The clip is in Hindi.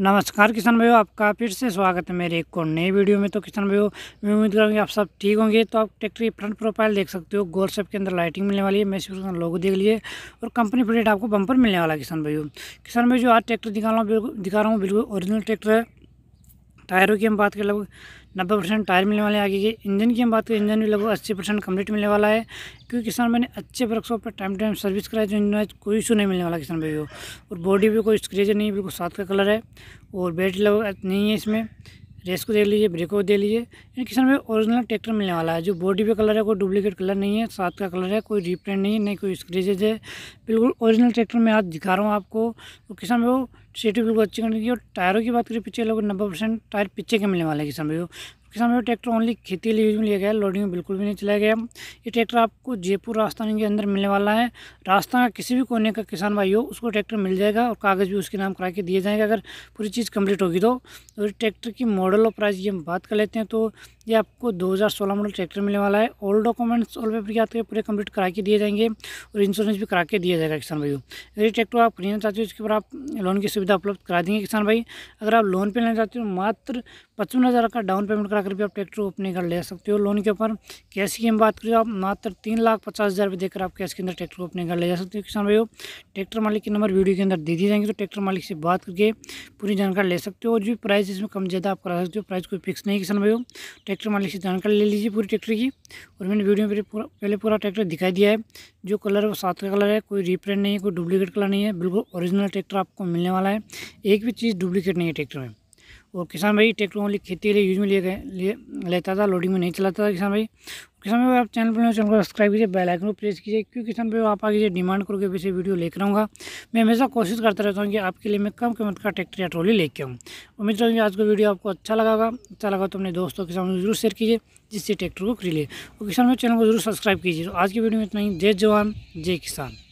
नमस्कार किसान भाइयों आपका फिर से स्वागत है मेरे एक और नई वीडियो में तो किसान भाइयों मैं उम्मीद करूँगी आप सब ठीक होंगे तो आप ट्रैक्टर की फ्रंट प्रोफाइल देख सकते हो गोल शेप के अंदर लाइटिंग मिलने वाली है मैसूर का लोगो देख लिए और कंपनी प्लेट आपको बंपर मिलने वाला है किसान भाइयों किसान भाई जो आज ट्रैक्टर दिखा रहा हूँ दिखा रहा हूँ बिल्कुल ओरिजिनल ट्रैक्टर है टायरों की हम बात करें लगभग नब्बे परसेंट टायर मिलने वाले हैं आगे के इंजन की हम बात करें इंजन भी लगभग अस्सी परसेंट कम्प्लीट मिलने वाला है क्योंकि किसान मैंने अच्छे वर्कशॉप पर टाइम टाइम सर्विस कराया जो तो इंजन कोई इशू नहीं मिलने वाला किसान भाई को और बॉडी भी कोई स्क्रेच नहीं बिल्कुल साथ का कलर है और बैटरी लगभग नहीं है इसमें रेस को दे लीजिए ब्रेक को दे लीजिए इन किसान में ओरिजिनल ट्रैक्टर मिलने वाला है जो बॉडी पे कलर है कोई डुप्लीकेट कलर नहीं है साथ का कलर है कोई रिप्रिंट नहीं है नहीं कोई स्क्रेचेज है बिल्कुल ओरिजिनल ट्रैक्टर में आज दिखा रहा हूँ आपको तो किसान भाई वो सीटें बिल्कुल अच्छी कंडीशन की और टायरों की बात करें पीछे लोग नब्बे परसेंट टायर पीछे के मिलने वाले हैं किसान भाई किसान भाई ट्रैक्टर ओनली खेती लिए में लिया गया है लोडिंग में बिल्कुल भी नहीं चलाया गया ये ट्रैक्टर आपको जयपुर राजस्थान के अंदर मिलने वाला है राजस्थान का किसी भी कोने का किसान भाई हो उसको ट्रैक्टर मिल जाएगा और कागज़ भी उसके नाम करा के दिए जाएंगे अगर पूरी चीज़ कम्प्लीट होगी तो, तो ट्रैक्टर की मॉडल और प्राइस की हम बात कर लेते हैं तो ये आपको 2016 मॉडल ट्रैक्टर मिलने वाला है ऑल डॉक्यूमेंट्स ऑल पेपर याद करके पूरे कंप्लीट करा के दिए जाएंगे और इंश्योरेंस भी करा के दिया जाएगा किसान भाई ये ट्रैक्टर आप खरीदना चाहते हो इसके ऊपर आप लोन की सुविधा उपलब्ध करा देंगे किसान भाई अगर आप लोन पर लेना चाहते हो मात्र पचपन हज़ार का डाउन पेमेंट करा कर भी आप ट्रैक्टर अपने घर ले सकते हो लोन के ऊपर कैश की हम बात करें आप मात्र तीन लाख पचास हज़ार रुपये देकर आप कैश के अंदर ट्रैक्टर को अपने घर ले जा सकते हो किसान भाई ट्रैक्टर मालिक के नंबर वीडियो के अंदर दे दिए जाएंगे तो ट्रैक्टर मालिक से बात करके पूरी जानकारी ले सकते हो और जो प्राइस इसमें कम ज़्यादा आप करा सकते हो प्राइस कोई फिक्स नहीं किसान भाई ट्रैक्टर ट्रैक्टर मालिक से जानकारी ले लीजिए पूरी ट्रैक्टर की और मैंने वीडियो में पूरा पहले पूरा ट्रैक्टर दिखाई दिया है जो कलर वो सात का कलर है कोई रिप्रिंट नहीं है कोई डुप्लीकेट कलर नहीं है बिल्कुल ओरिजिनल ट्रैक्टर आपको मिलने वाला है एक भी चीज़ डुप्लीकेट नहीं है ट्रैक्टर में और किसान भाई ट्रैक्टर ओनली खेती के लिए यूज में लिए लेता था लोडिंग में नहीं चलाता था किसान भाई किसान भाई आप चैनल पर चैनल को सब्सक्राइब कीजिए बेल आइकन को प्रेस कीजिए क्योंकि किसान भाई आप आगे डिमांड करके वैसे वीडियो लेकर आऊँगा मैं हमेशा कोशिश करता रहता हूँ कि आपके लिए मैं कम कीमत का ट्रैक्टर या ट्रॉली लेके आऊँ उम्मीद करूँगी आज का वीडियो आपको अच्छा लगा अच्छा लगा तो अपने दोस्तों के सामने जरूर शेयर कीजिए जिससे ट्रैक्टर को खरीदे और किसान भाई चैनल को जरूर सब्सक्राइब कीजिए तो आज की वीडियो में इतना ही जय जवान जय किसान